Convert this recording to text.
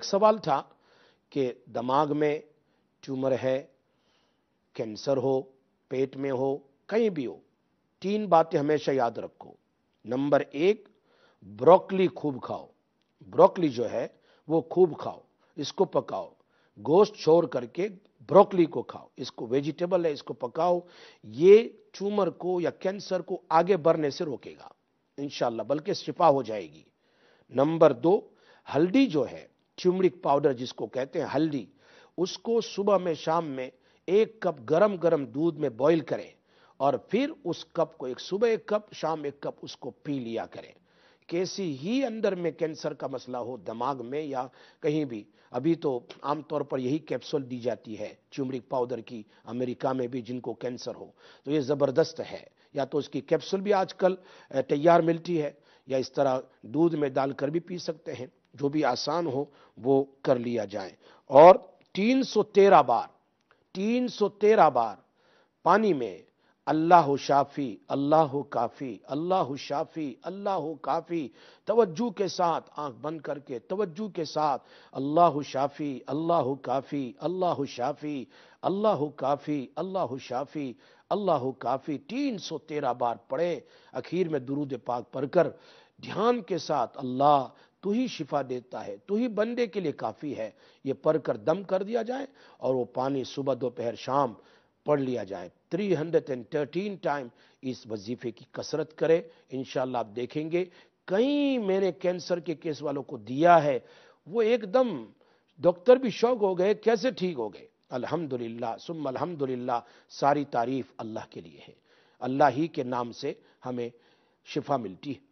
एक सवाल था कि दिमाग में ट्यूमर है कैंसर हो पेट में हो कहीं भी हो तीन बातें हमेशा याद रखो नंबर एक ब्रोकली खूब खाओ ब्रोकली जो है वो खूब खाओ इसको पकाओ गोश्त छोड़ करके ब्रोकली को खाओ इसको वेजिटेबल है इसको पकाओ ये ट्यूमर को या कैंसर को आगे बढ़ने से रोकेगा इनशाला बल्कि शिफा हो जाएगी नंबर दो हल्दी जो है चुमड़िक पाउडर जिसको कहते हैं हल्दी उसको सुबह में शाम में एक कप गरम गरम दूध में बॉईल करें और फिर उस कप को एक सुबह एक कप शाम एक कप उसको पी लिया करें कैसी ही अंदर में कैंसर का मसला हो दिमाग में या कहीं भी अभी तो आमतौर पर यही कैप्सूल दी जाती है चुमरिक पाउडर की अमेरिका में भी जिनको कैंसर हो तो ये ज़बरदस्त है या तो उसकी कैप्सूल भी आजकल तैयार मिलती है या इस तरह दूध में डालकर भी पी सकते हैं जो भी आसान हो वो कर लिया जाए और 313 बार 313 बार पानी में अल्लाह शाफ़ी अल्लाह काफ़ी अल्लाह शाफ़ी अल्लाह काफ़ी तवज्जो के साथ आंख बंद करके तवज्जो के साथ अल्लाह शाफ़ी अल्लाह काफ़ी अल्लाह शाफ़ी अल्लाह काफ़ी अल्लाह शाफ़ी अल्लाह काफ़ी तीन सौ तेरह बार पढ़े अखीर में दुरूद पाक पढ़कर ध्यान के साथ अल्लाह तू ही शिफा देता है तू ही बंदे के लिए काफ़ी है ये पढ़ कर दम कर दिया जाए और वो पानी सुबह दोपहर शाम पढ़ लिया जाए 313 टाइम इस वजीफे की कसरत करे इन आप देखेंगे कई मैंने कैंसर के केस वालों को दिया है वो एकदम डॉक्टर भी शौक हो गए कैसे ठीक हो गए अल्हम्दुलिल्लाह सुम अल्हम्दुलिल्लाह सारी तारीफ अल्लाह के लिए है अल्लाह ही के नाम से हमें शिफा मिलती है